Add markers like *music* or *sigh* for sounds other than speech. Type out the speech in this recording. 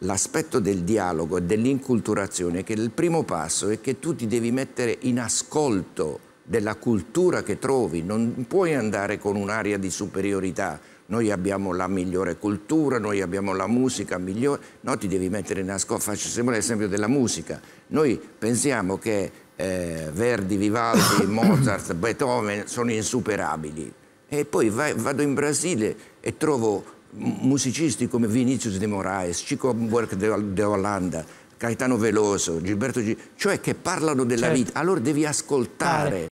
l'aspetto del dialogo e dell'inculturazione è che il primo passo è che tu ti devi mettere in ascolto della cultura che trovi, non puoi andare con un'aria di superiorità, noi abbiamo la migliore cultura, noi abbiamo la musica migliore, no ti devi mettere in ascolto, faccio sempre l'esempio della musica, noi pensiamo che eh, Verdi, Vivaldi, *coughs* Mozart, Beethoven sono insuperabili e poi vai, vado in Brasile e trovo musicisti come Vinicius de Moraes, Chico Buarque de, de Hollanda, Caetano Veloso, Gilberto G, cioè che parlano della certo. vita, allora devi ascoltare.